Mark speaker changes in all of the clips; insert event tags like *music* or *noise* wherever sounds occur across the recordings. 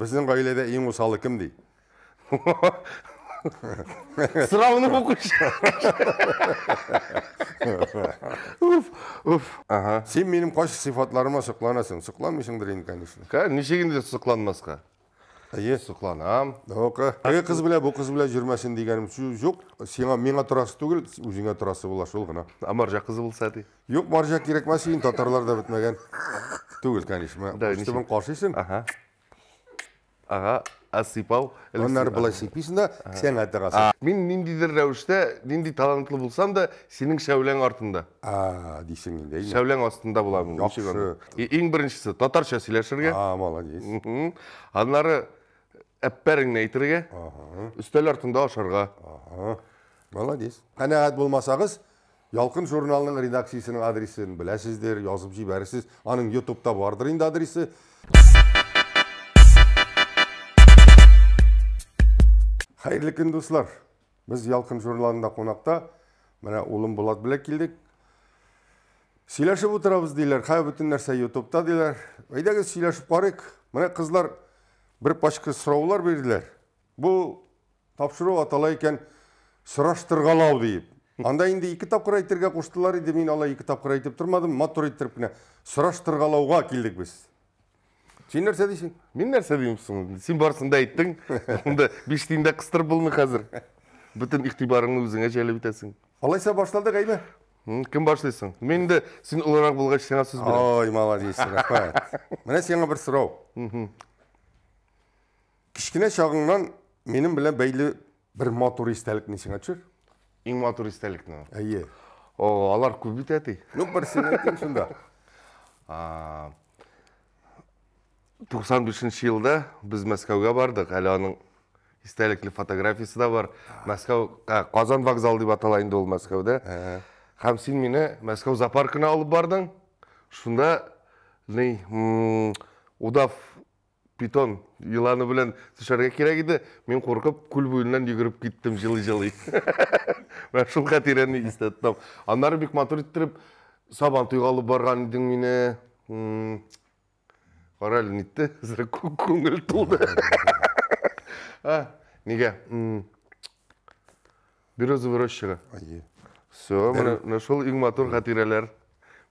Speaker 1: біздің ғаиледе ең осалы кім дейді сұрауына уф уф сен менің қайсы сипатларыма сұқланасың сұқланмайсыңдар енді конечно нешегінде сұқланмасқа е сұқланамын оқы қыз білә бұл қыз білә жүрмәсін дегенім жоқ сеңа меңа тұрасы түгіл өзіңе тұрасы бола шол ғана а маржа қызы болса де жоқ маржа керек ма сен татарларда бітмеген түгіл конечно үстібін қашисың аға асыйпау анары былай сыйпайсың да сен атағасың мен ниндейдер рәуіште ниндей талантлы болсам да сенің шәуләң артында а дейсің енді шәуләң астында боламын жақсы ең біріншісі татарша сөйләшірге а молодец анары әппәріңне әйтірге үстел артында ашарға молодец қанағат болмасаңыз Ялқын журналының редакциясының адресін білесіздер жазып жібересіз. Аның ютубта бардыр енді адресі. қайырлы күн достар біз ялқын журналында қонақта Мына ұлым болат білек келдік Сөйлесіп отырамыз дейлер қай бүтін нәрсе ютубта дейлер әйдәгі сөйлесіп қарайық Мына қыздар бір пачка сұраулар берділер бұл тапшыру аталай екен сұраштырғалау дейіп анда енді екі тапқыр айтырға қоштылар еді мен екі тапқыр айтып тұрмадым мотор айттырып сұраштырғалауға келдік біз сен нәрсе дейсің мен нәрсе деймісің сен барсың *laughs* да айттың онда беш тиын қыстырып болмай қазір бүтін иқтибарыңды өзіңе жайлап айтасың қалайса басталдық әйме кім башлайсың мен де сен ұлырақ болғаш саған сөз беремін ой молодец рахмет *laughs* міне саған бір сұрау кішкене шағыңнан менің білән бәйлі бір матур естелікні сеңе түшір ең матур естелікні ие о алар көп бит әти ну бір сен айтайын шында *laughs* тоқсан бесінші жылда біз мәскеуге бардық әлі оның естеліклі фотографиясы да бар мәскеу қазан вокзалы деп атала ол мәскеуде ә. һәм сен мені мәскеу зоопаркіне алып бардың шунда не удав питон иланы білен түсірге керек мен қорқып күл бүйінен жүгіріп кеттім жылы жылы мен шул қатирені естеттім аннары бик матур сабан сабантуйға алып барған едің мені хоральнитті көңіл туды а неге березовый рощаға все мына мына шол ең игматор қатиралар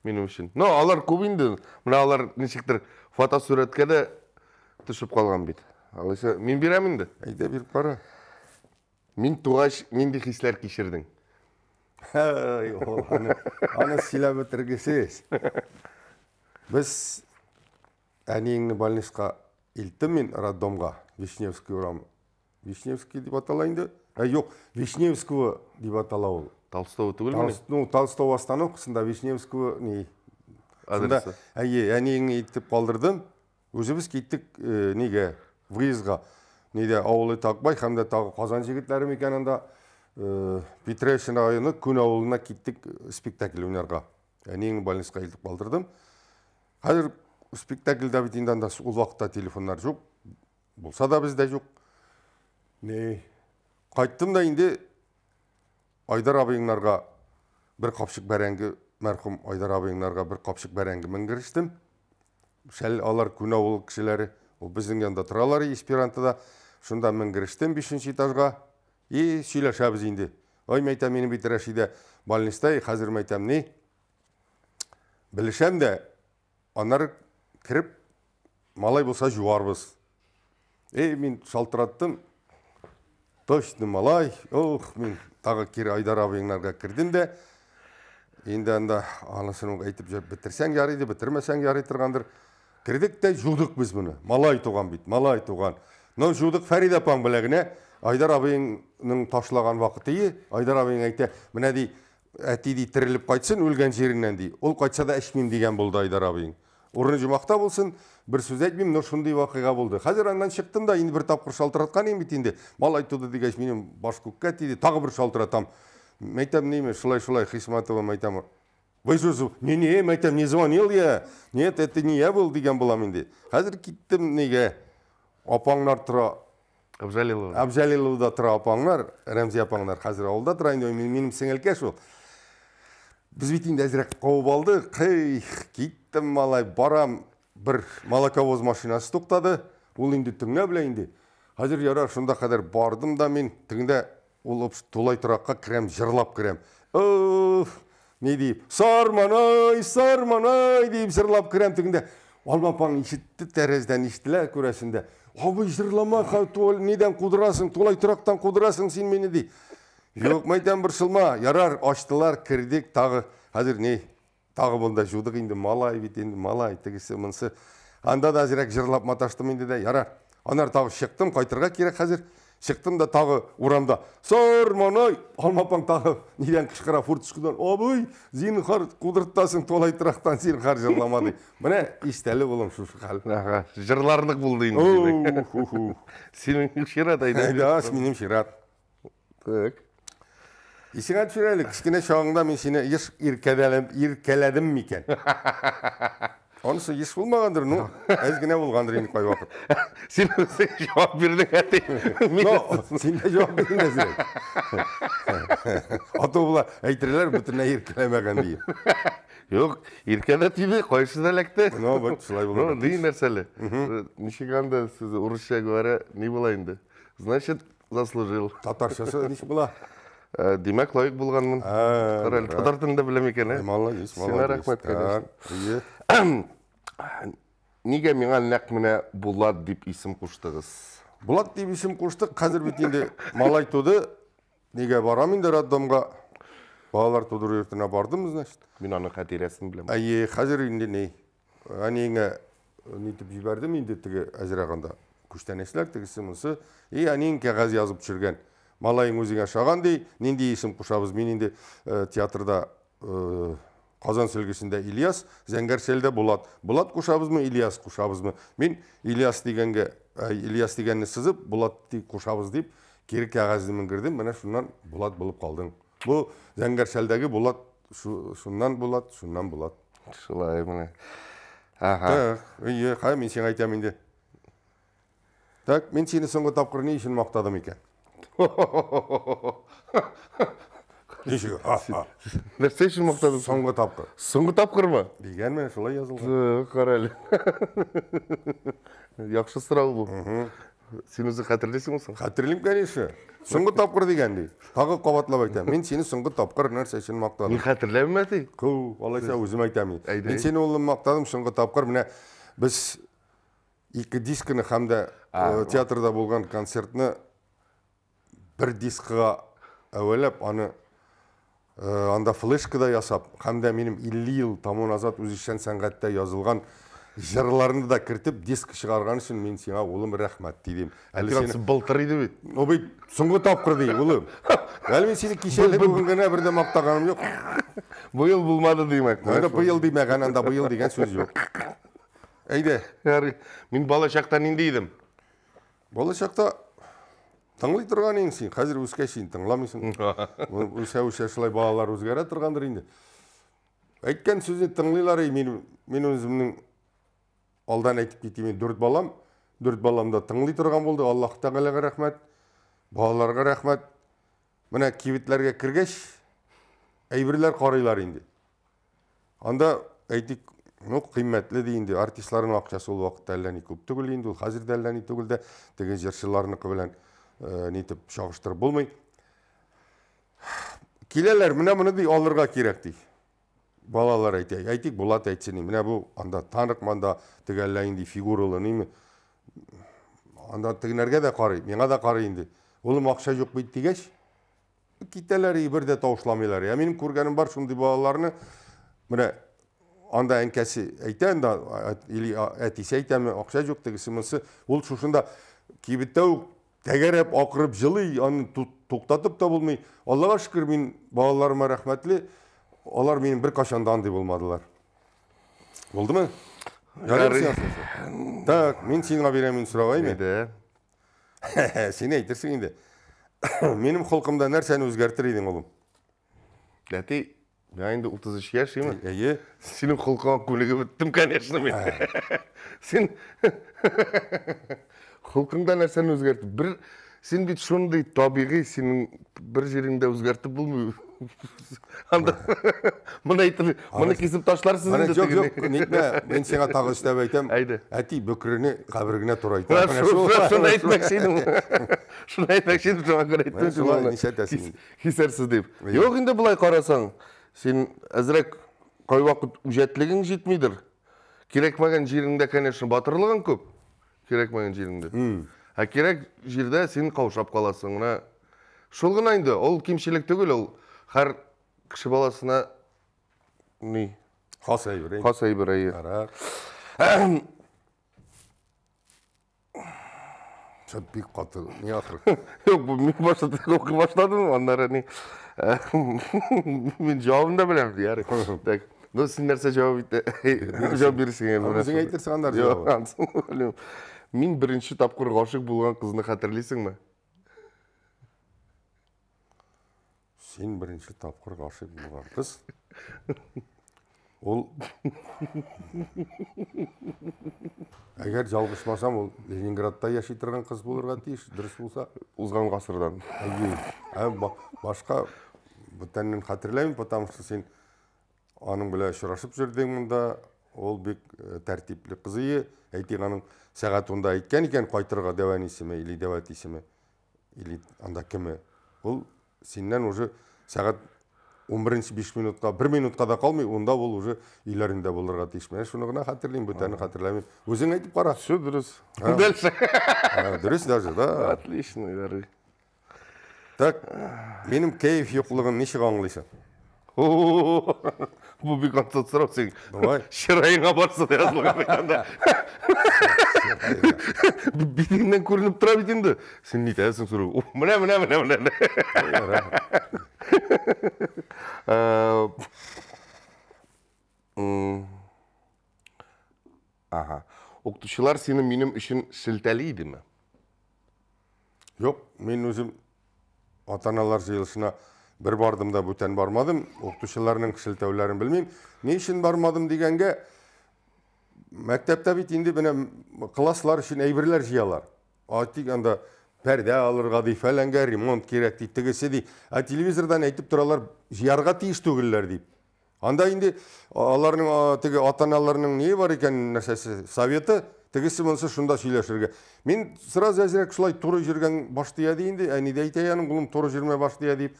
Speaker 1: менің үшін но алар көп Мына алар нешіктір фотосуретке де түсіп қалған бит алайса мен беремін енді айда беріп бара мен туғаш мен де хислер кешірдің аны сыйлап отыргісіз біз әнеңні больницаға илттім мен роддомға вишневский урам вишневский деп аталайын ә, жоқ вишневского деп атала ол толстого түгіл ну толстого остановкасында вишневского не адресы әне әнеңні иттіп қалдырдым өзіміз кеттік неге выездға неде ауылы тақбай һәмде тағы қазан жігіттері мекенінде петрешин районы күн ауылына кеттік спектакль ойнарға әнеңні больницаға илтіп қалдырдым қазір спектакль бит енді анда ул вакытта телефондар жоқ болса да бізде жоқ не қайттым да инде айдар абайыңларға бір қапшық бәрәңгі мәрхүм айдар абайыңларға бір қапшық бәрәңгі мінгіріштім шәл алар күн ауыл кішілері ол біздің янда тұралар эсперантода шында мінгіріштім бесінші этажға и сөйләшәбіз енді ой мен айтамын мені бүйтіп рәшиде больницада қазір мен айтамын не білішем де анар кіріп малай болса жуарбыз ей мен шалтыраттым точно малай ох мен тағы кері айдар абайыңарға кірдім де енді анда анасының айтып жүр бітірсең жарайды бітірмесең жарай тұрғандыр кірдік те жудық біз мұны малай туған бит малай туған но жудық фәрида апаң білегіне айдар абайыңның ташылаған уақыты ие айдар абайың айтты мына әти тіріліп қайтсын өлген жерінен дей ол қайтса да ішмеймін деген болды айдар абайың орны жұмақта болсын бір сөз айтпаймын но шындай болды қазір аннан шықтым да енді бір тапқыр шалтыратқан ембіт де мал айтуды дегеш менен баш көкке тиді тағы бір шалтыратам мен айтамын неме шылай шылай хисматовам айтамын байсосов не не мен айтамын не звонил я нет это не я был деген боламын енді қазір кеттім неге апаңнар тұра абжалилова абжалиловда тұра апаңнар рәмзи апаңнар қазір ауылда тұр енді менің сіңілкеш ол біз бүйтейін әзірек қауып алды, қей кеттім малай барам бір молоковоз машинасы тоқтады ол енді тыңна білейін қазір ярар шында қадар бардым да мен тыңда ол толай тұраққа кірем жырлап кірем Өф, не ай сарманай сарманай деп жырлап кірем тігінде алмапаң ишітті тәрізден іштілә көрәсінде абай жырлама неден қудырасың толай тұрақтан қудырасың сен мені дейді Жоқ, майдан бір шылма, ярар, аштылар, кірдік, тағы, әзір не, тағы бұнда жудық енді малай енді малай тегісі мұнсы, анда да әзірек жырлап маташтым енді де ярар, анар тағы шықтым қайтырға керек қазір шықтым да тағы урамда сормоной алмапаң тағы неден қышқыра фуртушкадан обой зинхар қудырттасын толай тұрақтан зинхар жырлама дей міне естәлі болам шу халім аға болды енді *laughs* сенің шират шират так есіңе түсір әлі кішкене шағыңда мен сені еш еркеледім мекен онысы еш болмағандыр ну аз болғандыр енді қай уақыт сен өзің жауап бердің әти сен де жауап бердің әзірек а то бұлар әйтірлер бүтінләй еркелемәгән дейді жоқ еркеле тиді қойшыда ләкті ну вот шулай болады ну дей нәрселе ничек анда сіз орысша говоря не была енді значит заслужил татаршасы ничек была Э, демек лайық болғанмын қарайлы ә, татардың да білем екен э? ә молодец сен рахмет неге миңа нәк міне болат деп исем куштыгыз болат деп исем куштык қазір бит инде малай туды неге барамын енді роддомға балалар тудыру йортуна бардым значит мен анын катиресин билем қазір инде не әнеңе нетіп жібердім енді тігі әзірағанда күштәнесілер тігісі мұнысы и әнең қағаз жазып жүрген малайың өзіңе шағандай ненде есім құшабыз мен енді э, театрда э, қазан сөлгісінде ильяс зәңгәрселде болат болат құшабызмы ильяс құшабызмы мен ильяс дегенге э, ильяс дегенді сызып болатты құшабыз деп керек қағазды кірдім, міне шунан болат болып қалдың бұл зәңгәршәлдегі болат шуннан болат шуннан болат шылай міне аха қай мен сен айтамын енді так мен сені соңғы тапқыр не үшін мақтадым екен нәрсе үшін мақтадың соңғы тапқыр соңғы тапқыр ма мен солай жазылған қарайлы жақсы сұрау бұл сен өзі қадірлейсің ғой қадірлеймін конечно соңғы тапқыр дегендей тағы қабаттап айтамын мен сені соңғы тапқыр нәрсе үшін мақтадым мен қадірлеймін әти қу қалайша өзім айтамын мен сені ұлым мақтадым соңғы тапқыр міне біз екі дискіні һәм э, театрда болған концертні бір дискіға әуелеп аны э, анда флешкада жасап һәмдә минем 50 ел таму азат үзешчән сәнгатьтә жазылған жырларны да кіртіп диск чыгарган өчен мин сиңа улым рәхмәт дидем. Әле сен былтыр иде бит. О бит соңгы тапкыр ди улым. Әле мин сине кичәле бүген генә бер дә мактаганым юк. Быел булмады димәк. Анда быел димәк, анда быел дигән сүз юк. Әйдә, мин бала чакта нинди идем? Бала чакта тыңлай тұрған еңсең қазір өске шейін тыңламайсың өсә өсә шылай балалар өзгере тұрғандар енді айтқан сөзіне тыңдайлар ей мен, мен өзімнің алдан айтып кетейін мен төрт балам төрт баламда да тыңлай тұрған болды аллах тағалаға рахмет балаларға рахмет мына кибітлерге кіргеш әйбірлер қарайлар енді анда әйтик ну қиммәтлі дейінде артистлардың ақшасы ол уақытта әлләни көп түгіл енді ол қазір де әлләни түгіл де деген жыршыларынікі білән Э, нетіп шағыштырып болмай келелер мына мұныдай оларға керек дей балалар айтайық айтайық болат әйтсене мына бұл анда танық манда тігі әлләйіндей фигуралы неме анда тігінерге де қарай меңа да қарайын де ұлым ақша жоқ дейді дегеш кетелер бір де таушыламайлар я менің көргенім бар сондай балаларны міне анда әңкәсі әйтә анда или әтесі айтамы ақша жоқ дегісі мысы ол шушында кейбіттеу тәгәрәп ақырып жылый аны тоқтатып та болмай аллаға шүкір мен балаларыма рахметлі олар мені бір қашанда андай болмадылар болды ма так мен сенің абирәмін сұрабаймын енді *laughs* сен айтырсың енді *coughs* менің құлқымда нәрсені өзгертір едің ұлым дәти мен енді отыз үш яшимін иә э, сенің құлқыңа көніге біттім конечно мен ә. *laughs* сен құлқыңда нәрсені өзгертіп бір сен бүйтіп сондай табиғи сенің бір жеріңді өзгертіп бұл анда мынайтын мына кесіп тастарсыз енді жоқ жоқ мен саған тағы ұстап айтамын әйда әти бүкіріне қабіргіне тура айтамын шын айтмақшы едім шын айтпақшы едім соған қарай айттым кесерсіз деп жоқ енді былай қарасаң сен әзірек қай уақыт өжеттілігің жетмейдір керек маған жеріңде конечно батырлығың көп керекмеген жеріңді а керек жерде сен қаушап қаласың мына шол ғана енді ол кемшілік түгіл ол әр кіші баласына не қосай берейін қосай берейін бик катты не ақыр жоқ мен башта окуй баштадым андан не мен жауабын да билем яры так но сен нәрсе жооп жооп беришиңер сиңе айтып берсең жауабын жообу мен бірінші тапқыр ғашық болған қызыны қадірлейсің ба сен бірінші тапқыр ғашық болған қыз ол егер жалғызбасам ол ленинградта яши тұрған қыз болырға тиіс дұрыс болса ұзған ғасырдан ә, башқа бұтаннан қадірлеймін потому что сен аның біле ұшырашып жүрдің мұнда ол бек тәртіплі қызы е сағат онда айтқан екен қайтырға давай несеме или давай тисеме или анда кеме ол сенен уже сағат он бірінші беш минутқа бір минутқа да қалмай онда ол уже үйлеріңде болырға тиіс мен ә, шуны ғана қадірлеймін бөтені қадірлемеймін өзің айтып қара все дұрыс *laughs* дальше дұрыс даже да отлично так менің кайф жоқлығын нешеге аңлайсың бұл бекаттан сұрап сен давай шырайыңа барса деп жазылған бетіңнен көрініп бит енді сен нейтасың соны мына мына міне аха оқытушылар сені менің үшін шілтәлейді ме жоқ мен өзім ата аналар жиылысына бір бардым да бөтен бармадым оқытушыларның шілтәулерін білмеймін не үшін бармадым дегенге мектепте бит инде менә класслар өчен әйберләр җыялар. Атик анда пәрдә алырга ди, фәләнгә ремонт кирәк ди, тегесе ди. Ә телевизордан әйтеп торалар, жиярға тиеш түгелләр дип. Анда инде аларның теге ата аналарының не бар икән нәрсәсе, советы тегесе монсы шунда сөйләшергә. Мин сразу әзрәк шулай туры жүрген башты яди инде, әни дә әйтә бұлым улым туры йөрмә башты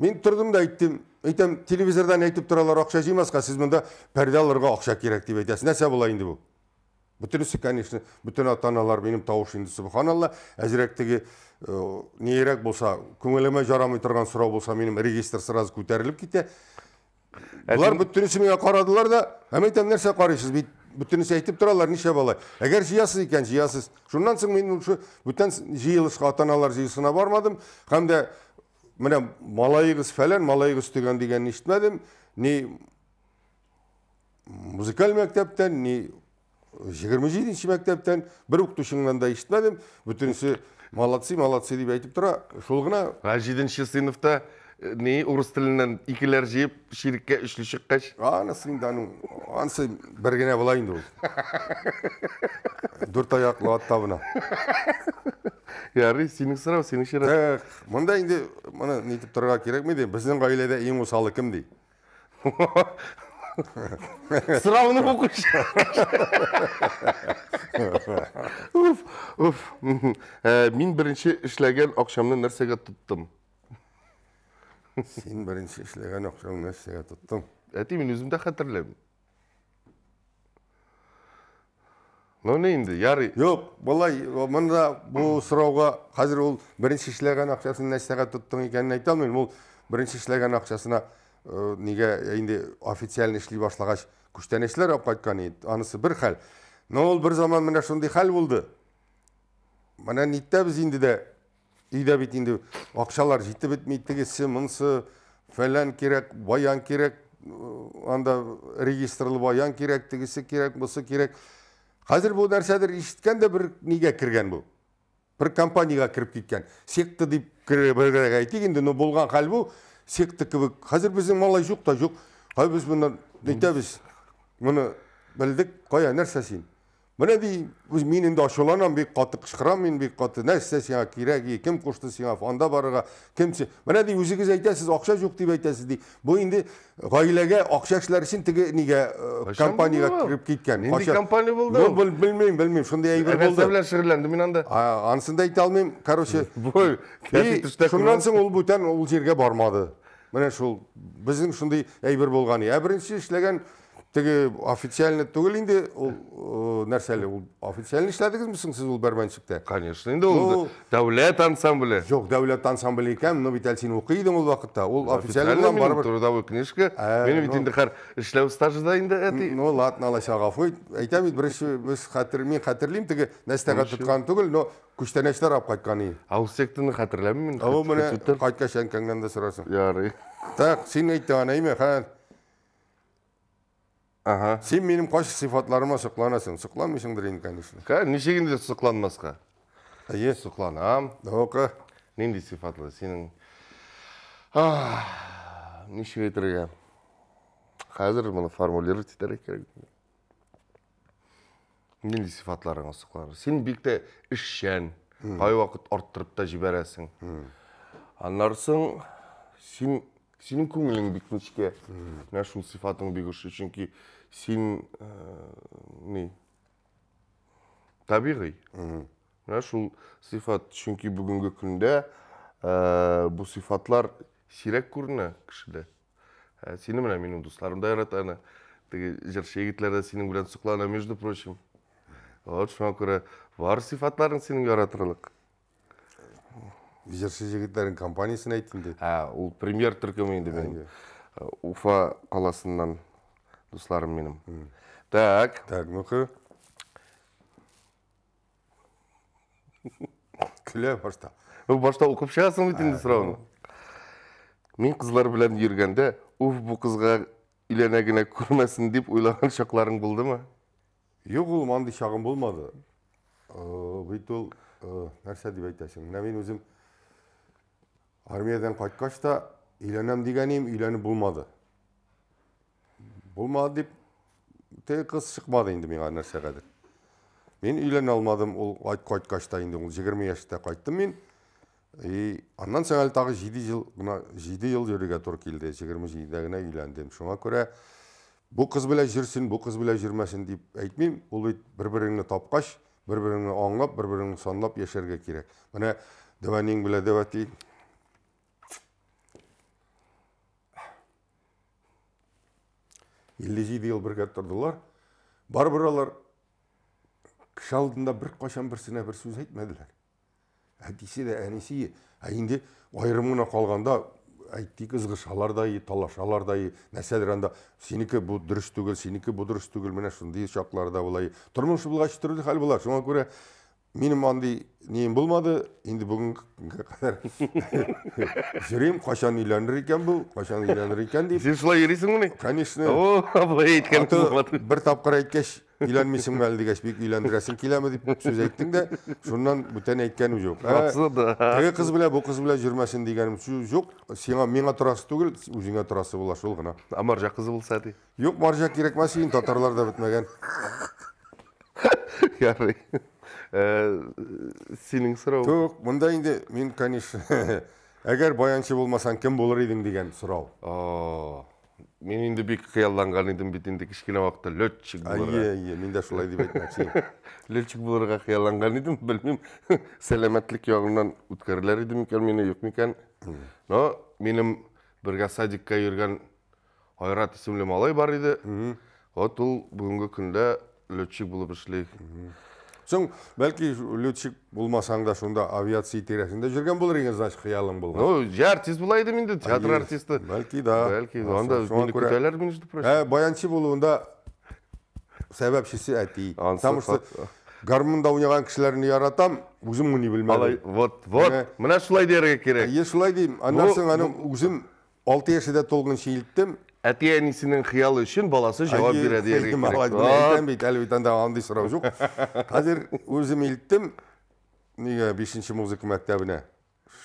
Speaker 1: мен тұрдым да айттым айтамын телевизордан айтып тұралар ақша жеймасқа сіз мұнда пәрде алырға ақша керек деп айтасыз нәрсе болайын деп бүтінісі конечно бүтін ата аналар менің тауыш енді субханалла не нерек болса көңіліме жарамай тұрған сұрау болса менің регистр сразу көтеріліп кете бұлар бүтінісі мен қарадылар да әм айтам нәрсе қарайсыз бүйтіп бүтінісі айтып тұралар неше бала егер жиясыз екен жиясыз шунан соң мен шы бүтін жиылысқа ата аналар жиылысына бармадым хамда міне малайғыз фәлән малайғыз деген дегенін естімедім не музыкаль мектептен не жиырма жетінші мектептен бір оқытушыңнан да естімедім бүтінсі молодцы молодцы деп айтып тұра шол ғана жетінші не орыс тілінен екілер жеп ширікке үшлі шыққаш анасының да ансы бергене болайын да ол төрт аяқлы ат табына *laughs* яғни сенің сұрау сенің шара мында енді мына нетіп тұрға керек ме дейді біздің ғаиледе ең осалы кім дей *laughs* Сұрауыны оқыш. *laughs* Уф, уф. Мен э, бірінші ішләген ақшамны нәрсеге тұттым сен бірінші ішлеген оқшау нәрсеге тұттың әти мен өзімді қатірлемін мынау не енді яри жоқ былай мында бұл сұрауға қазір ол бірінші ішлеген ақшасын нәрсеге тұттың екенін айта алмаймын ол бірінші ішлеген ақшасына неге енді официально ішлей башлагач күчтәнешләр алып кайткан еді анысы бір хәл но ол бір заман мына шундый хәл болды менә нитә без инде дә үйде етінде, ақшалар жетіп етмейді дегенсе фәлән керек баян керек анда регистрлы баян керек дегенсе керек бұсы керек қазір бұл ешіткен де бір неге кірген бұл бір компанияға кіріп кеткен секті деп бірірек айтайық но болған хал бұл секті кібі қазір біздің малай жоқ та жоқ Қай біз мұны білдік қоя нәрсе міне дей өз мен де ашуланам бек қатты қышқырам мен бек қатты нәрсе саған керек е кім қосты саған фонда баруға кім міне дей өзіңіз айтасыз ақша жоқ деп айтасыз дей бұл енді ғаиләге ақша кісілер үшін тіге неге компанияға кіріп кеткен нендей компания болды бұл білмеймін білмеймін сондай әйбер болды білән шүғылләнді мен анда анысын да айта алмаймын короче шунан соң ол бөтен ол жерге бармады міне шол біздің сондай әйбір болған ә бірінші ішлеген теге официально түгел енді ол э, нәрселі ол официально ішіләдіңізмісің сіз ол барабанщикте конечно енді ол дәулет ансамблі жоқ дәулет ансамблі екен мына бит әлі сен оқидың ол уақытта ол официально барабар трудовой книжка э, мені бит енді қар ішләу стажыда енді әти ну ладно алла саға ғафу айтам бит бірінші біз хатыр мен хатırlayмын теге нәстәға тұтқан түгел но күштәнәштер алып қайтқан и ауызсектіні хатırlayмын мен о міне қайткаш әңкәңнен де сұрарсың ярый так сен айтты ғана ме хан Аға. сен менің қойшы сипатларыма сұқланасың сұқланбайсыңдар енді конечно иә? қазір неше күнде сұқланбасқа е сұқланам оқы нендей сипатлы сенің неше өтірігі қазір мұны формулировать етер керек нендей сипатларыңа сұқланыр сен бекті ішшән қай уақыт ұрттырып та жібересің анарсың сен сенің көңіліңді өтінішке нашул сифатың бегуші чүнки сен э, не табиғи нашул сифат чүнки бүгінгі күнде э, бұл сифатлар сирек көріні кішіде э, сені мына менің достарым да яратады теге жыршы егітлер де сенің білән сұқлана между прочим вот шуңа көрө бар сифатларың сенің яратырлык жыршы жігіттердің компаниясын айттың деді ә, ол премьер тіркеу енді мен ә, уфа қаласынан достарым менім так так ну *laughs* күле башта башта оқып шығасың ғой енді ә, сұрауын мен қызлар білән жүргенде уф бұл қызға үйленәгіне көрмәсін деп ойлаған шақларың болды ма жоқ ол мынандай шағым болмады бүйтіп ол нәрсе деп айтасың мына мен өзім армиядан қайтқашта үйленем деген ем үйленіп болмады болмады деп те қыз шықмады енді мен ана шақадір мен үйлен алмадым ол қайтқашта енді ол жиырма жаста қайттым мен и аннан соң әлі тағы жеті жыл 7 жыл жүруге тура келді жиырма жетіде үйлендім шуңа көрә бұл қыз біле жүрсін бұл қыз біле жүрмәсін деп айтмаймын ол бір біріңді тапқаш бір біріңді аңлап бір біріңді санлап яшәргә керек міне дәвәнең біле дәвәт елдесейдей бір каттардылар бар бұралар кіші алдында бір қашан бір сына бір сөз айтмадылар әдесе де әнесе әйінде айрымына қалғанда әйттік ызғышалардай талашалардай мәселер анда сенікі бұл дұрыс түгіл сенікі бұл дұрыс түгіл міне шындай шақларда былай тұрмышы былайша түрлі хал болар соған көре менің андай нем болмады енді бүгінгі күнге қадар жүремін қашан үйленер екен бұл қашан үйленер екен деп сен солай ересің ғой конечно о абылай айтқан бір тапқыр айткеш үйленмейсің бе әлде кәшбек үйлендіресің келе ме деп сөз айттың да шуннан бөтен айтканым жоқ «Ә, тігі қыз білә бұл қыз білә жүрмәсін дегенім жоқ сеңа миңа тұрасы түгіл өзіңе тұрасы бола шол ғана а маржа қызы болса де жоқ маржа керек ма сен татарларда бітмәген *laughs* ярый сенің сұрау жоқ мында енді мен конечно әгәр баянчы болмасаң кім болар едің деген сұрау мен енді бек қиялданған едім бит енді кішкене уақытта летчик боларға иә иә мен де солай деп айтмақшы летчик боларға қиялданған едім білмеймін сәлемәтлік жағынан өткәрілер едім екен мені жоқ мекен но менің бірге садикка жүрген айрат есімлі малай бар еді вот ол бүгінгі күнде летчик болып ішлейді соң бәлки летчик болмасаң да сонда авиация терасында жүрген болар екен значит қиялың болған ну артист болайын деп мен театр артисті бәлки да бәлки анда мені күтәләр мені ә баянчы болуында сәбәпшісі әти потому что гармонда ойнаған кісілерді яратам өзім мұны білмедім вот вот мына шулай дерге керек е шулай деймін андан соң өзім алты яшеде толған илттім әке інісінің қиялы үшін баласы жауап береді екен айтпайды әлібек андай сұрау жоқ қазір өзім еліттім неге бесінші музыка мектебіне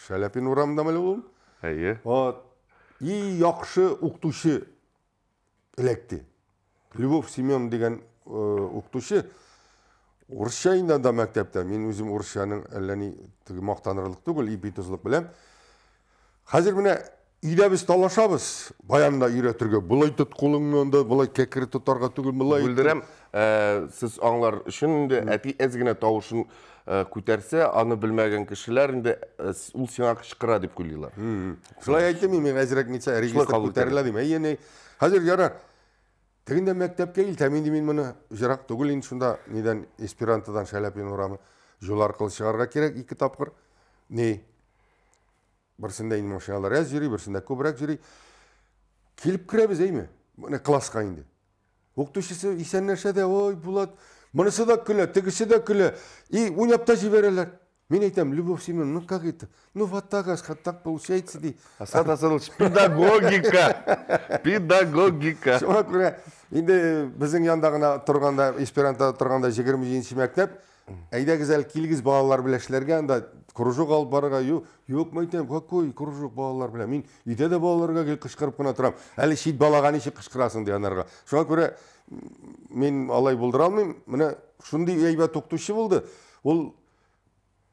Speaker 1: шаляпин урамдамал болдым әйе вот и жақсы оқытушы ілекті любовь семен деген оқытушы э, орысша енді да мектепте мен өзім орысшаның әлі мақтанарлық түгіл эпитозлық білемін қазір міне үйде біз талашабыз баянына үйретірге былай тұт қолыңнан да былай кәкір тұтарға түгіл былай білдірем ә, сіз аңлар үшін де әти әзгіне тауышын көтерсе аны білмәген кішілер енді ул сиңа кычкыра деп күлдиләр шулай әйттем мен әзрәк нече регистр күтәрелә дим әйене хәзер ярар тегендә мәктәпкә илтәм инде мин моны жырақ түгел инде шунда недән эсперантодан шәләпин урамы жол аркылы чыгарга кирәк ике тапкыр не бірсінде машиналар аз жүрей бірсінде көбірек жүрей келіп кіреміз ей ме міне классқа енді оқытушысы исәннәша де ой болат мынысы да күлі тігісі де күлі и ойнап та жіберелер мен айтамын любовь семеновна ну как это ну вот так асхат так получается дейді асхат асанович педагогика педагогика шоға көрі енді біздің яндағына тұрғанда эсперантода тұрғанда жиырма жетінші мектеп әйдәгіз әлі келгіз балалар біләшілерген кружок алып барырға жоқ мен айтамын какой кружок балалар білән мен үйде де балаларға келіп қышқырып қана тұрамын әлі шет балаға неше қышқырасың дегендарға шуңа көре мен алай болдыра алмаймын міне шундай әйбат оқытушы болды ол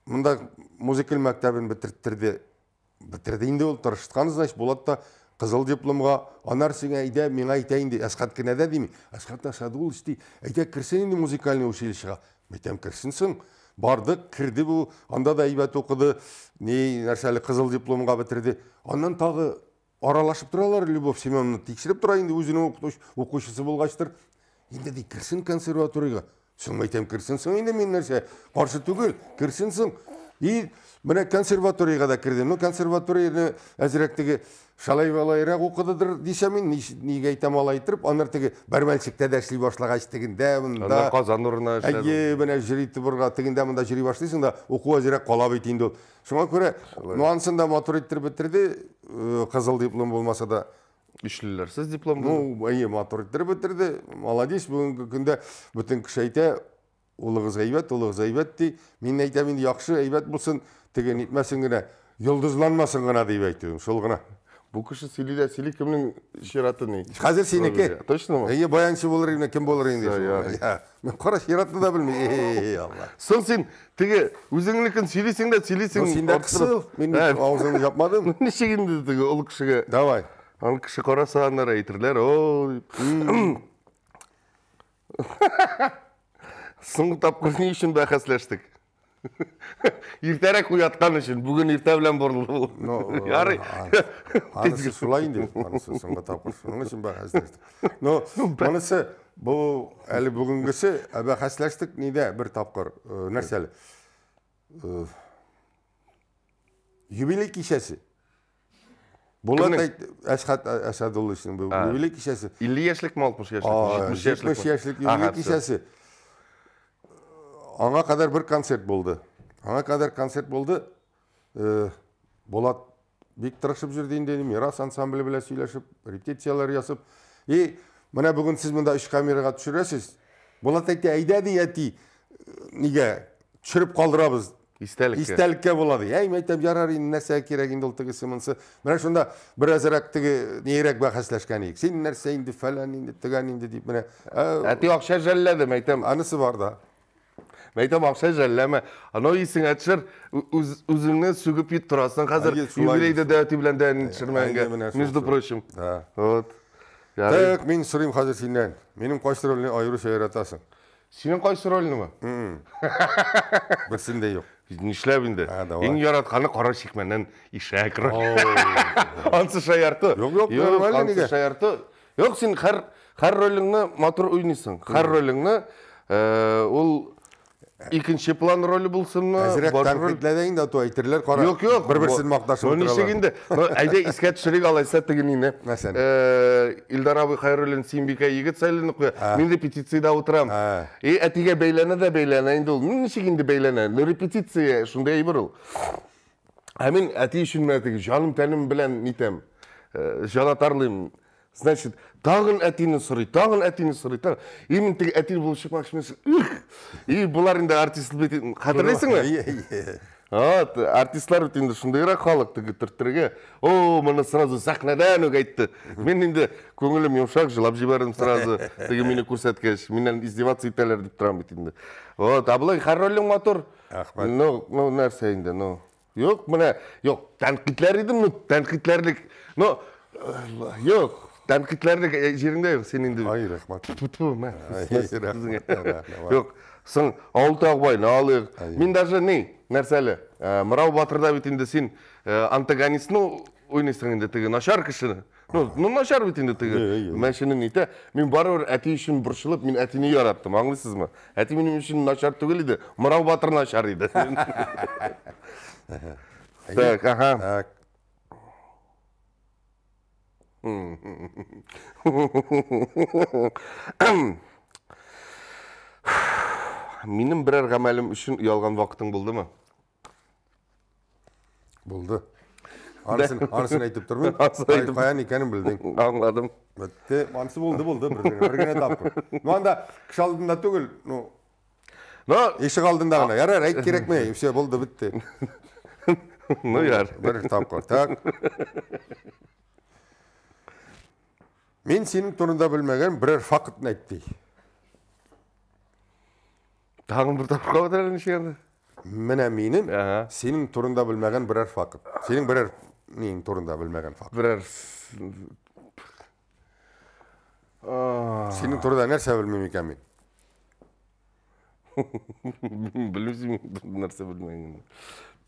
Speaker 1: мында музыкаль мәктәбін бітірттірді бітірдейін деп ол тырышытқаны значит болады да қызыл дипломға анар сен мен айтайын де асхат кінәда деймін асхат асадулович дейді әйдә кірсең енді музыкальный училищеға мектеп кірсінсің Барды, кірді бұл анда да әйбәт оқыды не нәрселі қызыл дипломға бітірді аннан тағы аралашып тұралар любовь семеновна тексеріп тұрайын енді өзінің оқушысы болғаштыр енді де кірсін консерваторияға соң кірсінсің енді мен нәрсе қарсы түгел кірсінсің и міне консерваторияға да кірдім ну консерваторияны әзірек тіге шалай балайырақ оқыдыдыр дейсе мен неге айтам алайтырып анар тіге бәрмәлшікте да ішілей башлагайсыз тігінде мында қазан әйе міне тігінде мында жүрей башлайсың да оқу әзірек қала бейтін дол шуңа көрө нуансын да матур диплом болмаса да иштилер диплом ну әйе матур иттирип молодец бүгінгі күндө бүтін кіші Олы қыз ғайбат ұлы дей мен айтамын енді жақсы ғайбат болсын деген нетмәсін ғана жұлдызланмасын ғана деп айтып сол ғана бұл кісі сөйлейді кімнің шираты не қазір сенікі точно ма е баяншы болар кім болар екен мен қара ширатты да білмеймін алла сол сен тіге өзіңнікін сөйлесең да сөйлесең давай ал кіші әйтірлер ой *laughs* соңғы тапқыр не үшін бәхәсләштік *laughs* иртәрәк уятқан үшін бүгін иртә белән борылды ул *laughs* э, ярый *laughs* анысы үшін но бұл әлі бүгінгісі ә, бәхәсләштік неде бір тапқыр э, нәрсәлі юбилей э, кешәсе Булат Әшхат Әшәдулловичның юбилей кешесі ә, юбилей кешесі аңа қадар бір концерт болды аңа қадар концерт болды ә, болат бек тырышып жүр дейін деді мирас ансамблі біле сөйлесіп репетициялар жасап и мына бүгін сіз мында үш камераға түсіресіз болат әйти әйдәди әти неге түсіріп қалдырабыз истәлікке истәлікке болады әй мен айтамын жарар енді нәрсе керек енді ол тігісі мынсы міне шонда бір әзірәк тігі нерек бәхәсләшкән сен нәрсе инде фәлән инде тігән инде деп міне әти ақша жәлләдім әйтәм анысы бар да мен айтамын ақша жәлләмә анау исің әтшір өзіңнен сүгіп ит тұрасың қазір еврейді дәти білән дәнін шірмәңге между прочим вот так мен сұраймын қазір сенен менің қайсы рөліне айыру шайратасың сенің қайсы рөліні ма *laughs* бірсінде жоқ нишләп инде иң яратканы кара чикменнән ишәк *laughs* ансы шаярты жоқ жоқ ансы шаярты жоқ син һәр һәр ролеңне матур уйныйсың һәр ролеңне э, ол екінші план рөлі болсын ба әзірек тәнкитләдең да той әйтерлер қара жоқ жоқ бір бірсін мақташып отыралар соны шегенде әйде искә түшірек алайса тегеніне мәсәлән илдар абый хайруллин сенбика егет сайланып қоя мен репетицияда отырам и әтиге бәйләнә дә бәйләнә инде ул мен шегенде бәйләнә репетиция шундай әйбер ол ә мен әти үшін мен жаным тәнім белән нитәм жанатарлыйм значит тағын әтені сұрайды тағын әтені сұрайды тағы именно тек әтел болып шықпақшы емес и бұлар енді артист қадірлейсің бе иә иә вот артистлар вот енді шындай керек халық тігі о мұны сразу сахнадан ок айтты мен енді көңілім юмшақ жылап жібердім сразу тігі мені көрсеткеш менен издеваться етелер деп тұрамын бүйтіп енді вот а былай королең мотор рахмет ну ну нәрсе енді ну жоқ міне жоқ тәнқитлер едім ну тәнқитлерлік ну жоқ тәнкіттерді жеріңде сен енді ай рахмат тфу тфу мә жоқ сын ауыл тағыбайын алайық мен даже не нәрсәлі мұрау батырда бит енді сен антагонистін ойнайсың енді тігі нашар кішіні ну нашар бит енді тігі мәшіні нейті мен бәрібір әти үшін бұршылып мен әтіні ұяраттым аңлайсыз ма әти мен үшін нашар түгел еді мырау батыр нашар дейді так аха так менің бірер ғамәлім үшін ұялған уақытың болды ма болды анысын анысын айтып тұрмын *laughs* қаян екенін білдің *laughs* аңладым бітті анысы болды болды бірдеңе тапқыр мынанда кіші алдында түгіл ну но есік алдында ғана ярар айт *laughs* керек ме все болды бітті ну яр бір тапқыр так мен сенің турыңда білмеген бірер фактіні айт дейді тағы бір міне менің сенің турыңда білмеген бірер факт сенің бірер нең турыңда білмеген факт бірер сенің турыңда нәрсе білмеймін екен мен *laughs* білмейсің нәрсе білмеймін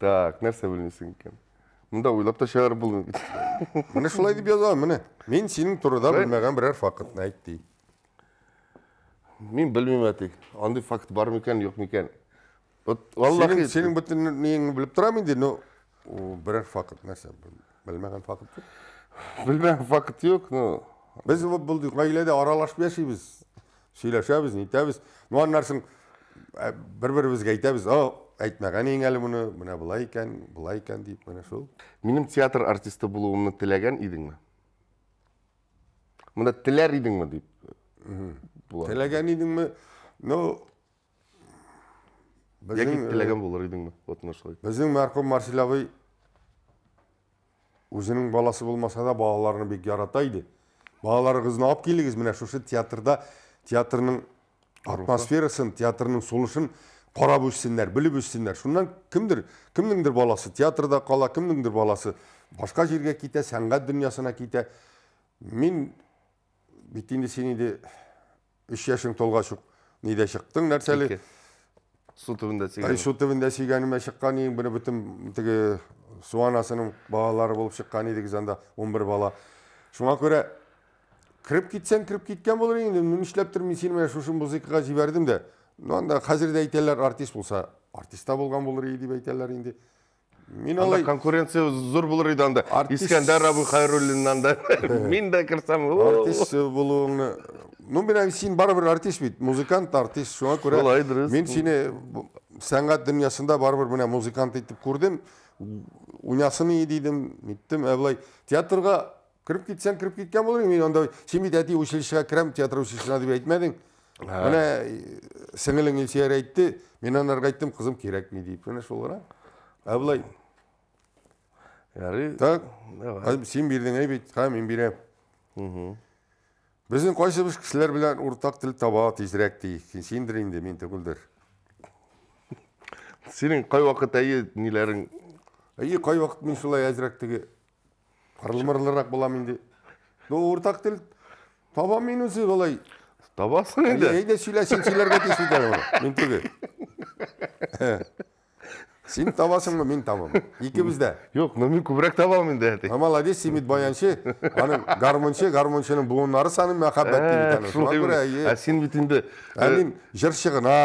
Speaker 1: так нәрсе білмейсің екен мында ойлап та шығар бұл міне солай деп жазамын міне мен сенің турада білмеген бірер фактыны айт дейді мен білмеймін әти андай факт бар ма екен жоқ па екен вот валлахи сенің бүтін неңді біліп тұрамын енді но бірер факт нәрсе білмеген факт жоқ білмеген факт жоқ но біз бұл ғаиледе араласып жашаймыз сөйлесеміз нетеміз мына нәрсені бір бірімізге айтамыз айтмаған ең әлі мұны мына былай екен былай екен деп міне сол менің театр артисті болуымды тілеген едің ме мына тілер едің ме деп тілеген едің ме ну яки э, тілеген болар едің ме вот біздің марқұм марсель абай өзінің баласы болмаса да балаларын бек яратайды балалар қызын алып келіңіз міне шушы театрда театрның атмосферасын театрның сол үшін қарап өссіндер біліп өссіндер шуннан кімдір кімніңдір баласы театрда қала кімніңдір баласы басқа жерге кете сәнғат дүниясына кете мен бүйттейінде сен де үш жашың толға шық неде шықтың нәрселі су түбінде сүйгенім су түбінде сүйгеніме шыққан ең бірі бүтін тігі су анасының балалары болып шыққан едік занда 11 бала шуңа көрә кіріп кетсең кіріп кеткен болар енді мен ішләп тұрмын сені мына шушын музыкаға жібердім де анда қазірде айтайлар артист болса артиста болған болар еді деп айтайлар енді мен олай конкуренция зор болар еді анда искандар әбілқайырұлин анда *laughs* мен де кірсем артист болуыңны ну мен сен бәрібір артист бит музыкант артист шуңа көрө олай дұрыс мен сені сәнгат дүниясында бәрібір мына музыкант етіп көрдім унясыны дейдім мүйттім ә былай театрға кіріп кетсең кіріп кеткен болар мен анда сен бит әдейі училищеға кірем театр училищесына деп айтмадың Э, міне сіңілің елсияр айтты мен анарға айттым қызым керекми деп міне солар а былай так сен бердің ай ха мен беремін біздің қайсыбыз кісілер білән ортақ тіл таба тезірек дейік сендер де мен түгілдір сенің қай уақыт әйе нелерің әйе қай уақыт мен солай әзіректігі қырлымырлырақ боламын енді ортақ тіл табамын мен өзі былай табасың енді үйде сөйлесең сендерге мен менікі сен табасың ба мен табамын екеуміз де жоқ но мен көбірек табамын енді молодец семит баяншы анан гармонше гармоншенің буындары саны махаббат деп сен бүт енді әлем жыршығына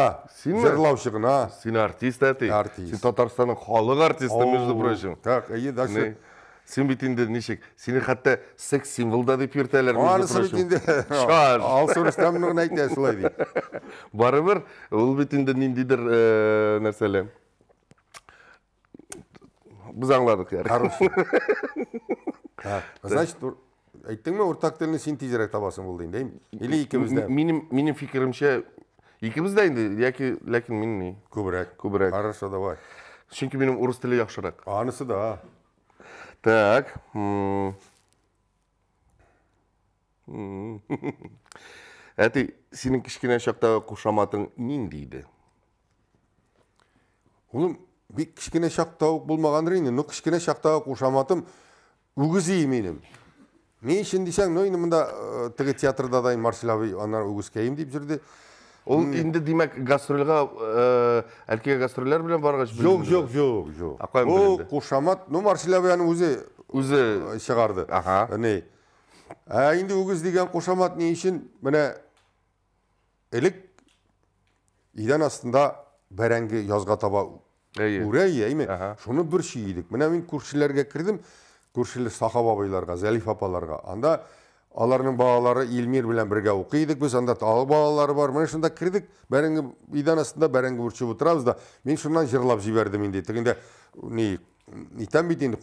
Speaker 1: жырлаушығына сен артист әти артист сен татарстанның халық артисті между прочим так и дальше сенбейтіндер нешек сендер хатта секс символ да деп ертәләр аны сенбейтінде ал сорыстамнығын айтты солай дейді *laughs* барыбір ол бетінде енді ниндейдір э, нәрселе біз аңладық хорошо *laughs* значит айттың ба ортақ тілін сен тезірек табасың болды енді или екеуміз менің менің пікірімше екеуміз де енді яки ләкин мен көбірек көбірек хорошо давай чүнки менің орыс тілі жақшырақ анысы да а. Так. *laughs* Әти, сенің кішкене шақтағы құшаматың нең дейді? Олым, бек кішкене шақтауық болмаған енді, но кішкене шақтағы қошаматым өгіз менім. Мен үшін десең, но енді мында э, тігі театрда дайын Марсел анар деп жүрді ол енді демек гастрольға э, әлкеге гастрольдер білен барған жоқ жоқ жоқ жоқ ол қошамат ну маршилябияның өзі өзі э, шығарды аха не ә енді өгіз деген қошамат не үшін міне ілік идан астында бәрәңге жазға таба ура иә, әйме шуны бір едік міне мен көршілерге кірдім көршілер сахаба абайларға зәлиф апаларға анда аларның балалары Илмир белән бергә укыйдык без анда тагы балалары бар менә шунда кирдек бәрәңге идан астында бәрәңге үрчеп утырабыз да мен шуннан жырлап жибәрдем инде тегендә ни әйтәм бит инде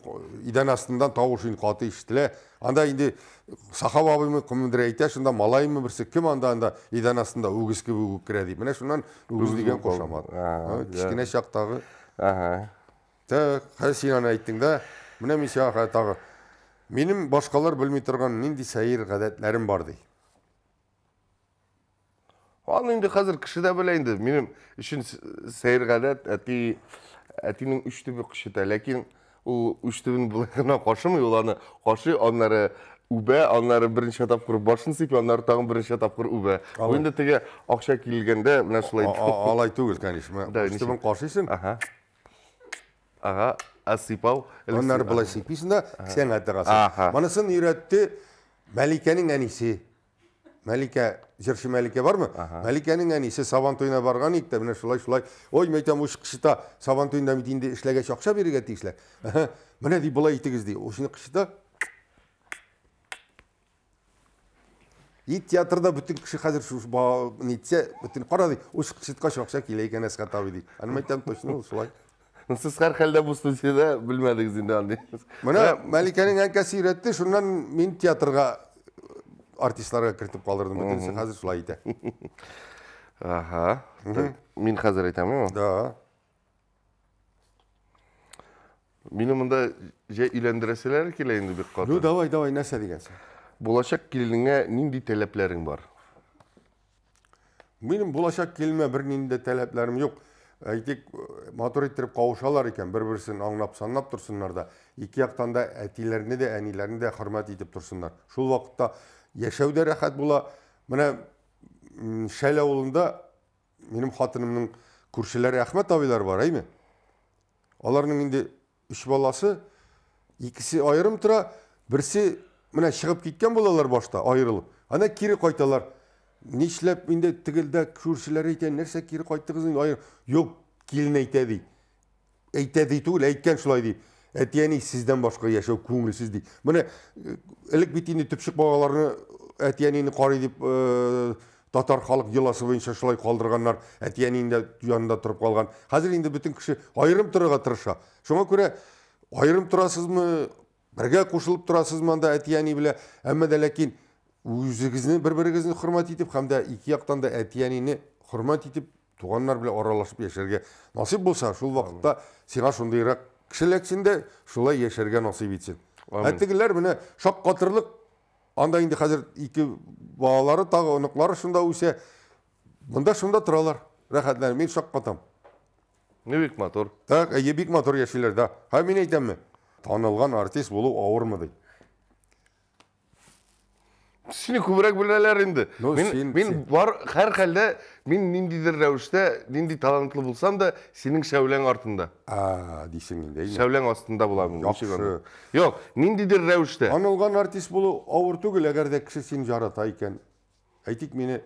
Speaker 1: идан астындан тавыш инде каты ишетелә анда инде сахаб абыймы кемдер әйтә шунда малаймы берсе кем анда анда идан астында үгез кебек үгеп керә ди менә шуннан үгез дигән кушамат кечкенә чактагы әһә тә хәсин аны әйттең дә менә мин сиңа тагы менің башқалар білмей тұрған менде сәйір ғадәтләрім бар дей. Ол енді қазір кіші да біле енді менің үшін сәйір ғадәт әтінің үш түбі кішіта ләкин ол үш түбін былай ғана қашымай ол аны қаши аннары үбә аннары бірінші тапқыр башын сипи аннары тағы бірінші тапқыр үбә үбе. енді теге ақша келгенде мына шулай алай түгел конечно үш түбін қашисың аха аха асыпау аннары былай сыйписың да сен айдырасың мынысын үйретті мәликенің әнисі мәлике жыршы мәлике бармы мәликенің әнисі сабан тойына барған еді міне шулай шулай ой мен айтамын осы қышыта сабан тойында митинде ішләгәч ақша берергә тиешләр міне ди былай итегез дейді ошыны қышыта и театрда бүтін кіші қазір нетсе бүтін қара дейді осы қышытқа ақша келе екен әсқат аби дейді ана айтамын точно ол солай сіз әрқайда бұл студияда білмәдіңіз енді андай мына мәликәнің әңкәсі үйретті шуннан мен театрға артистларға кіртіп қалдырдым десе қазір солай айтады аха мен қазір айтамын ба да мені мында жай үйлендіресілер келе енді бек ну давай давай нәрсе дегенсің болашақ келініңе нендей тәләпләрің бар менің болашақ келініме бір нендей тәләпләрім жоқ әйтек матур иттіріп қауышалар екен бір бірісін аңнап санап тұрсынлар да екі жақтан да әтилеріне де әнилеріне де құрмет етіп тұрсынлар шул уақытта яшәу рахат бола міне шәл ауылында менің қатынымның көршілері ахмет абайлар бар әйме олардың енді үш баласы екісі айырым тұра, birisi mine шығып кеткен болалар башта айырылып ana кері қайталар нишлеп инде тигилда көршілер айтқан нәрсе кері қайттыңыз айыр жоқ келін айтады айтады түгіл айтқан шулай ди әтияни сізден басқа яшау көңілсіз ди міне э, ілік бит түпшік бағаларны әтиянини қари деп э, татар халық деласы бойынша қалдырғандар әтиянин де тұрып қалған қазір инде бүтін кіші айырым тұруға тырыша шоңа көрі айырым тұрасызмы бірге қосылып тұрасызмы анда әтияни біле әмма дәләкин өзігізіне бір бірігізіне құрмет етіп хамда екі жақтан да әти әнине құрмат етіп туғаннар біле аралашып яшәргә насип болса шул уақытта сиңа шундыйрак кешелексең дә шулай яшәргә насип итсен әтегеләр менә шаккатырлык анда инде хәзер ике балалары тагы оныклары шунда үсә тұралар шунда шаққатам. рәхәтләнә мин шаккатам не бик матур так әйе бик матур яшиләр да һәм мин әйтәмме танылған артист булу авырмы кішкене көбірек біле енді no, мен, бар мен сен. бар әрқайда мен нендейдір рәуіште нендей талантлы болсам да сенің шәулең артында а дейсің енді шәулең астында боламын жақсы жоқ нендейдір рәуіште танылған артист болу ауыр түгіл егер де кісі сені жарата екен әйтейік мені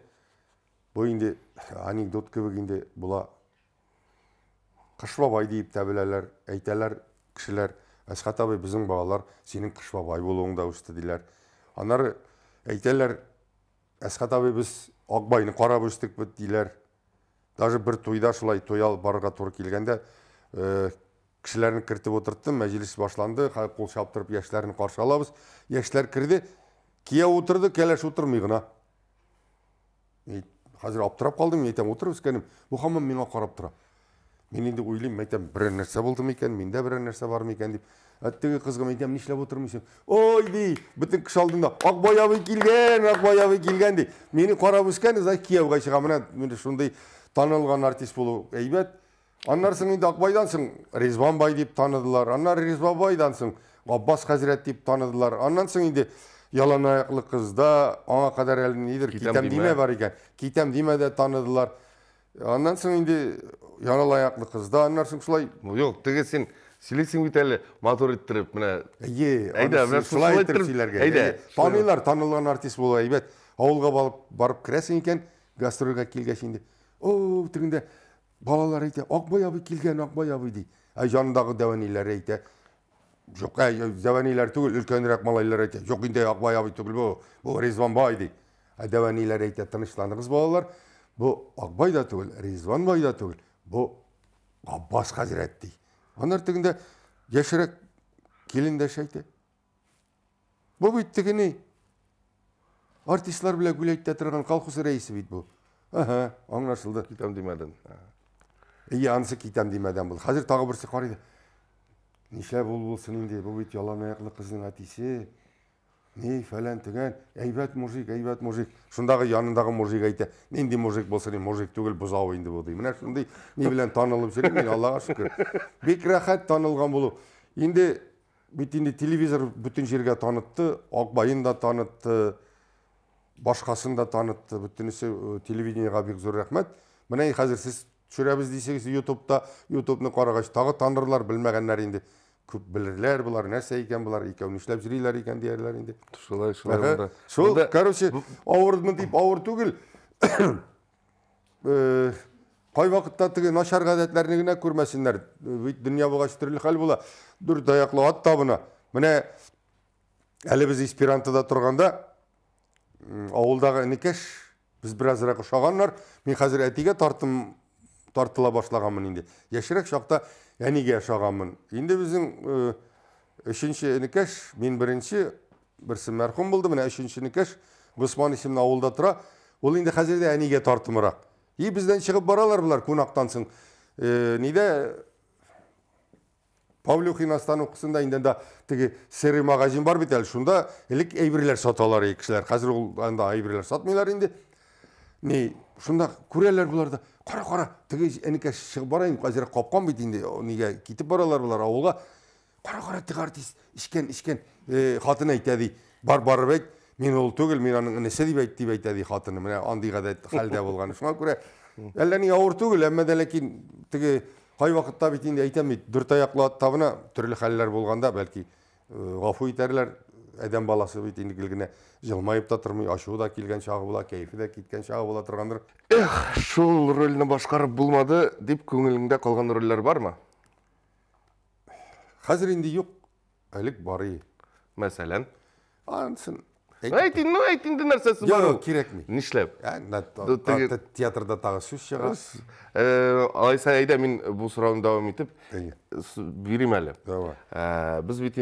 Speaker 1: бұл енді анекдот кебегінде бұла қышбабай деп тәбіләләр әйтәләр кішілер әсхат абай біздің балалар сенің қышбабай болуыңда өсті дейлер анар әйтәләр әсхат абый біз ақбайны қарап өстік біт дейлер даже бір тойда шылай той алып баруға тура келгенде ә, кішілерін кіртіп отырды мәжіліс башланды қол шаптырып яшілерін қарсы алабыз яшілер кірді кия отырды кәләш отырмай ғана қазір аптырап қалдым мен айтамын отырып өскенім мұхаммед мені қарап тұра мен енді ойлаймын айтамын бір нәрсе болды ма екен менде бір нәрсе бар ма екен деп әттеген қызға мен айтамын не ішлеп отырмын сен ой дей бітін күш да ақбай келген ақбай абай келген дей мені қарап өскен значит кияуға шығамын міне сондай танылған артист болу әйбәт анарсың енді ақбайдансың резбанбай деп таныдылар анар резбанбайдансың ғаббас хазірет деп таныдылар аннан соң енді ялан аяқлы қызда аңа қадар әлі недір китам бар екен китам диме де таныдылар аннан соң енді ялан аяқлы қыз да соң солай жоқ деген сен силексең бит әлі мотор иттіріп міне е солай силерге әйде таныйлар танылған артист бол әйбәт ауылға барып барып кіресің екен гастрольға келген шейінде о тігінде балалар әйтә ақбай абый келген ақбай абый дейді ә жанындағы дәуәнилер айта жоқ әй дәуәнилер түгіл үлкенірек малайлар айтады жоқ енді ақбай абый түгіл бұл бұл резванбай дейді дәуәнилер әйтә тыныштаныңыз балалар бұл ақбай да түгіл резванбай да түгіл бұл аббас хазірет дейді анартегінде яшырақ келінді Бұ бұл бүйттігіне артистлар біле гулайтта тұрған колхоз рейсі бейді бұл аха аңлашылды китам демеден иә анысы китам демеден бұл қазір тағы бірсі қарайды неше бұл бұл сенің де бұл бүйт ялан аяқлы қыздың не фәлән түгән әйбәт мужик әйбәт мужик шундағы янындағы мужик әйтә нинди мужик болсын мужик түгел бұзау инде бұл дейді міне шундай не белән танылып жүрмін мен аллаға шүкір бик рәхәт танылған болу инде бит телевизор бүтін жерге танытты акбайын да танытты башкасын да танытты бүтүнүсү телевидениега бик зур рәхмәт мына хәзер сез төшерәбез дисеңез ютубта ютубны карагач тағы танырлар белмәгәннәр инде көп білірлер бұлар нәрсе екен бұлар екеуін үшлеп жүрилер екен диярлар енді солай солай сол короче ауырмын деп ауыр түгіл қай *coughs* э, уақытта тіге нашар ғадәтләрне генә күрмәсеннәр ведь дүния болғач түрлі хәл бола дүр даяклы ат табына міне әлі біз эсперантода тұрғанда ауылдағы інікеш біз біразырақ ұшағаннар мен қазір әтиге тартым тартыла башлағанмын енді яшірек шақта әнеге ашағанмын енді біздің э, үшінші інікеш мен бірінші бірсі мәрхұм болды міне үшінші інікеш ғұсман есімді ауылда тұра ол енді қазірде әнеге тартымырақ и бізден шығып баралар бұлар қонақтансың ә, э, неде павлюхин остановкасында енді да тіге магазин бар бит әлі шунда элек әйбірлер саталар екі кісілер қазір ол анда әйберлер сатмайлар енді не шунда көрәләр бұларды қара қара теге әнекә шығып барайын қазір қапқан бит инде неге баралар бұлар ауылға қара қара теге артист ішкен ішкен э, хатын айтады бар барып мен ол түгел мен аның інісі деп әйт деп әйтә ди хатыны міне *laughs* болған шуңа күрә әллә ни ауыр түгел әммә дә ләкин теге қай вакытта бит инде әйтәм бит дүрт аяқлы аттабына түрлі хәлләр болғанда бәлки э, ғафу итәрләр адам баласы бит инде жылмайып та тормый ашуы да келген шағы бола кәйфі де кеткен шағы бола тұрғандар эх шул рөлүнө башкарып болмады деп көңүлүңдө калган рөлдөр бармы хәзер инде жоқ элек бар и мәсәлән анысын әйт ну әйт инде нәрсәсе бар жок керекми нишләп ә, театрда тагы сүз чыгас э, алайса әйдә мен бұл суроону дәвам итеп бирим әле давай ә, біз бит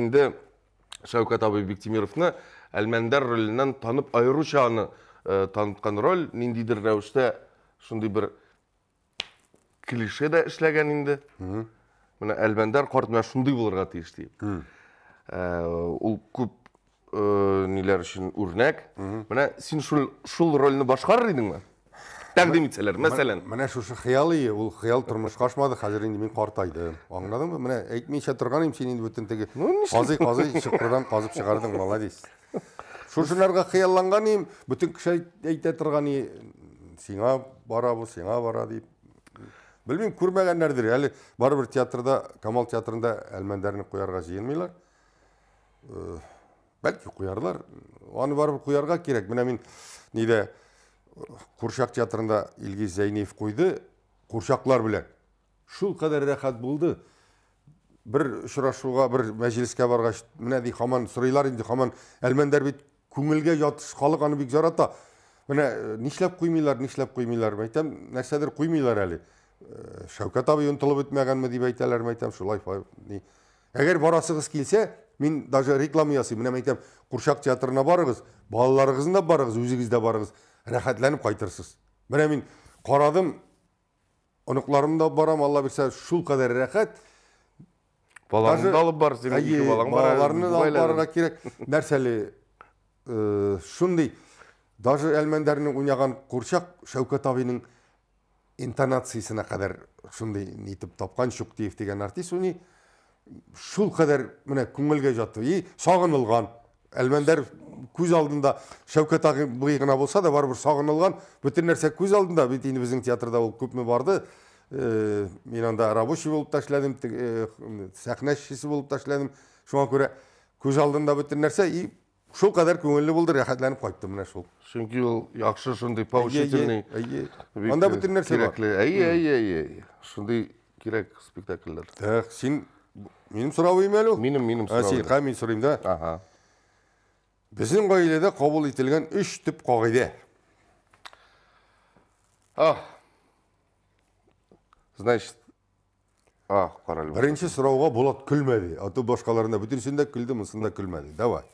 Speaker 1: Шаукат абай бектимировны әлмәндар рөлінен танып айыру аны ә, э, танытқан рөл ниндейдір рәуіште шындай бір клише де эшләгән инде менә әлмәндар карт менә шундый булырга тиеш диеп э, ул күп э, ниләр үрнәк менә сен шул шул рольне башкарыр ба? тәкъдим етселер мәсәлән менә шушы хыял ие ул хыял тормышка ашмады хәзер инде мин картайдым аңладыңмы менә әйтмичә торган идем син инде бүтән теге казый казый чокырдан казып чыгардың молодец шушыларга хыялланган идем бүтән кеше әйтә торган сиңа бара бу сиңа бара дип білмеймін көрмәгәндәрдер әлі барыбір театрда камал театрында әлмәндәрін қоярға жиенмейлар э, бәлки қоярлар оны барыбір қоярға керек міне мен неде Құршақ театрында ильгиз зәйнев қойды қуыршақлар білән шул қадар рахат болды бір ұшырашуға бір мәжіліске барға міне дей хаман сұрайлар енді хаман әлмәндер бит көңілге жатыш халық аны бик жарата міне нишләп қоймайлар нишләп қоймайлар айтам нәрсәдер қоймайлар әлі «Э, шәукәт абый ұмтылып өтмәгәнме деп әйтәләр айтам шулай әгәр барасығыз келсе мен даже реклама ясайм міне айтам қуыршақ театрына барығыз балаларыңызны барығыз өзіңіз де барығыз рахатланып қайтырсыз міне мен қарадым ынықларымды алып барамын алла бұйырса шул қадар рахат балаңды алып бар сен екі балаң бар балаларыңды алып баруға керек нәрселі шундай даже әлмәндәрінің ойнаған құршақ шәукет абайның интонациясына қадар шундай нетіп тапқан шөктеев деген артист оны шул қадар міне көңілге жатты и сағынылған әлмәндәров көз алдында шәукет ағыбый ғана болса да барып сағынылған бүтін нәрсе көз алдында бит енді біздің театрда ол көпме барды ә, мен анда рабочий болып та ішләдім э, сахна әшшісі болып та ішләдім шуңа көрә көз алдында бүтін нәрсе и шул қадар көңіллі болды рәхәтләнеп қайтты мына шул чөнки ол яхшы шундый поучительный анда бүтін нәрсе бар әйе әйе әйе шундый керек спектакльләр так сен менің сұрауым әлі ол менің менің сұрауым сен мен сұрайын да аха біздің қойледе қабыл етілген үш түп қағиде а значит а қарал бірінші сұрауға болат күлмеді а то башқаларына бүтінсін да күлді мысында күлмеді давай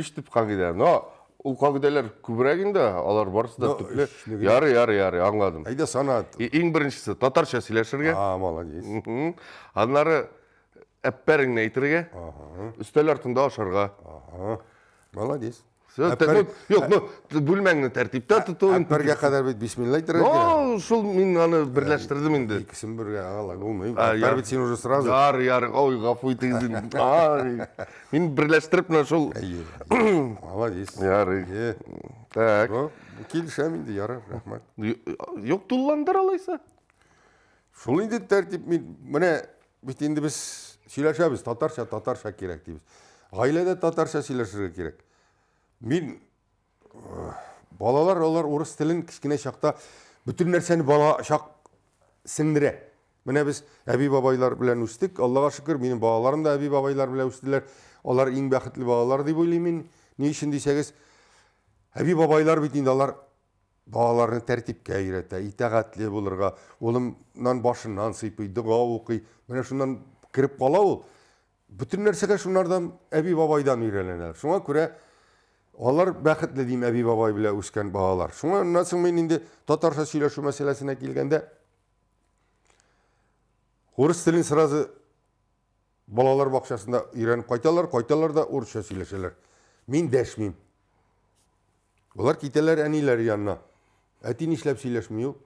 Speaker 1: үш түп қағиде но ул қағиделер көбірек енді алар барысы да түплі ярый ярый аңладым айда санат ең біріншісі татарша сөйлешерге а молодец аннары әппәріңді айтырға үстел артында ашарға молодец жоқ ну бөлмәңді тәртіпте тұту әппәрге қадар бит бисмилла айтырға ошол мен аны бірләштірдім енді екісін бірге ағала болмайды әппәр сен уже сразу яры яры ой ғафу ай мен бірләштіріп мына ошол молодец яры э, так келішем енді яры рахмат жоқ тулландыр алайса шул енді тәртіп мен міне бит енді біз сөйләшәбіз татарша татарша керек дейміз ғаиледе татарша сөйлесуге керек мен балалар олар орыс тілін кичкенә шақта бүтін нәрсені бала шак сіңдіре менә без әби бабайлар білән өстік аллаға шүкір менің балаларым да әби бабайлар білән өстілер олар иң бәхетле балалар деп ойлаймын не үшін десеңіз әби бабайлар бит инде алар балаларны тәртипкә үйрәтә итәғәтле булырга улымнан башыннан сыйпый дұға оқый менә шуннан кіріп қала ол бүтін нәрсеге шунардан әби бабайдан үйренелер шуңа күрә алар бәхетле дим әби бабай белән үскән балалар шуңа аннан соң мин инде татарша сөйләшү мәсьәләсенә килгәндә орыс телен сразу балалар бакчасында үйрәнеп кайталар кайталар да орысша сөйләшәләр мин дәшмим Олар китәләр әниләре янына әти нишләп сөйләшми ул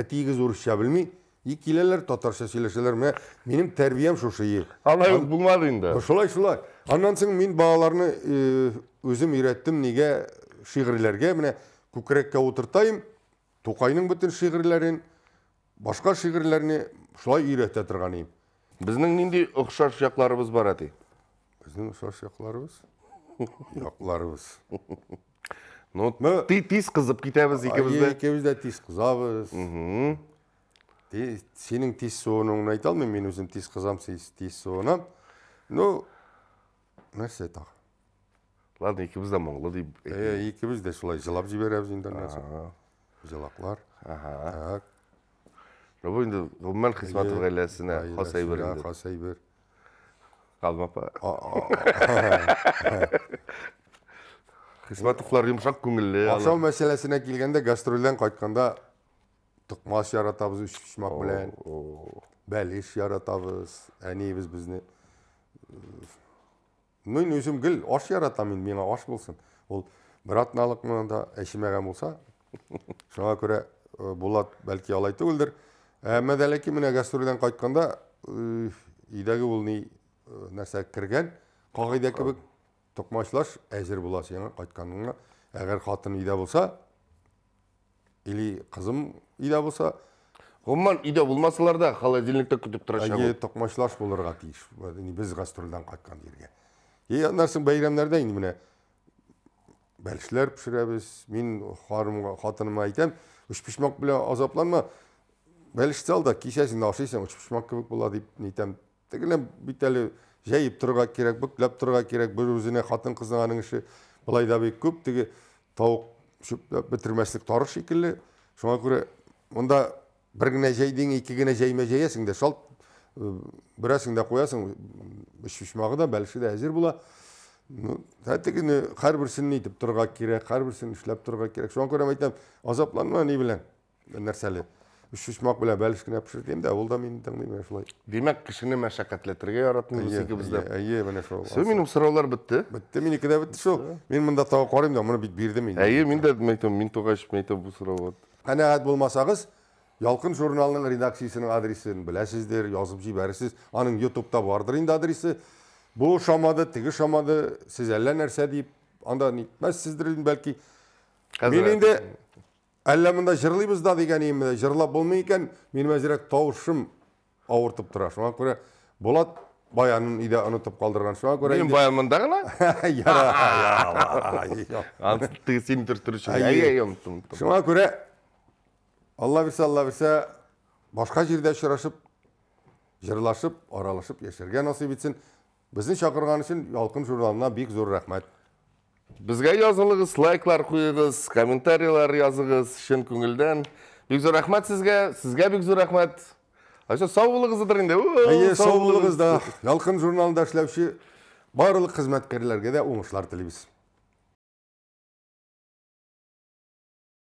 Speaker 1: әтиегез орысша белми и келелер татарша сөйлеселер міне менің тәрбием шушы ел анай болмады енді ошолай шулай андан соң мен балаларны өзім үйреттім неге шиғырлерге міне көкірекке отыртайын тоқайның бүтін шиғырларын башқа шиғырлеріне шулай үйрете тұрған ем біздің нендей ұқсас жақтарымыз бар әте біздің ұқсас жақтарымыз жақтарымыз ну ты тез қызып кетеміз екеуміз де екеуміз де тез қызабыз сенің тез суынуыңды айта алмаймын мен өзім тез қызамын сен тез суынамын но нәрсе тағы ладно екеуміз де монғолды иә екеуміз де солай жылап жібереміз енді жылақлар так бұл енді ғылман хисматов ғаиләсіне қосай бер енді қосай бер ғалым апа *laughs* хисматовлар жұмсақ көңілді ақшау мәселесіне келгенде гастрольден қайтқанда тыкмас яратабыз үш почмак менен бәлеш яратабыз әниебиз бизни мен өзім гүл аш яратам мен миңа аш болсын ол бір атналыкмы да әшимәгән булса шуңа күрә булат бәлки алай түгелдер әмма дә ләкин менә гастролдән кайтканда өйдәге ул ни нәрсә кергән кагыйдә кебек тукмачлаш әзер була сиңа кайтканыңа әгәр хатын өйдә болса или қызым ида болса ғұмуман үйде болмасалар да холодильникте күтіп тұрашақ әне тоқмашылаш боларға тиіш біз гастрольдан қайтқан жерге и анарсың байрамдарда енді міне бәлішілер пішіреміз мен харымға қатыныма айтам үш пішмақ білен азапланма бәлішті ал да кешесің ашисың үш пішмақ керек болады деп нетем тігілем бүйтіп әлі жайып тұрға керек бүктілеп тұрға керек бір өзіне қатын қызыңаның іші былай да көп тіге тауық шөп бітірмәслік тарық шекілі шуңа көре онда бір гіне жайдың екі гіне жайма жаясың да шалт э, бірәсің да қоясың үшмағы да бәліші де әзір бола ну тәтігіне әрбірісін нетіп тұрға керек әрбірісін ішләп тұрға керек соған көрем айтам азапланма не білән нәрсәле үш үшмақ білән бәлішкіне пішіртем да ол да мені таңдаймын ошолай демек кішіні мәшәкәтлетірге жаратын біздікі бізді әйе міне шо все менің сұраулар бітті бітті менікі де бітті шо мен мында тауып қараймын да мұны бүйтіп бердім әйе мен де айтамын мен тоғайшев мен айтамын бұл сұрау болды қанағат болмасаңыз ялқын журналының редакциясының адресін білесіздер жазып жібересіз аның ютубта бардыр енді адресі бұл шамады тігі шамады сіз әллә нәрсе деп анда нетмәс сіздердің бәлки мен енді әлі мында жырлаймыз да деген емі жырлап болмай екен менің әзірек тауышым ауыртып тұра шуңа көре болат баянын үйде ұнытып қалдырған шуңа көрі мен баян мында ғана сен тұр тұр шуңа көре алла берсе алла берсе башқа жерде ұшырасып жырлашып аралашып яшәргә насип итсен безне чакырган үшін ялкын журналына бик зор рахмет бізге язылыгыз лайклар куегыз комментарийлар языгыз шын күңелдән бик зор рахмет сізге сізге бик зор рахмет Айша сау булыгыздыр инде. Әйе, сау булыгыз да. Ялкын журналында ішлеуші барлық қызметкерлерге де уңышлар телибез.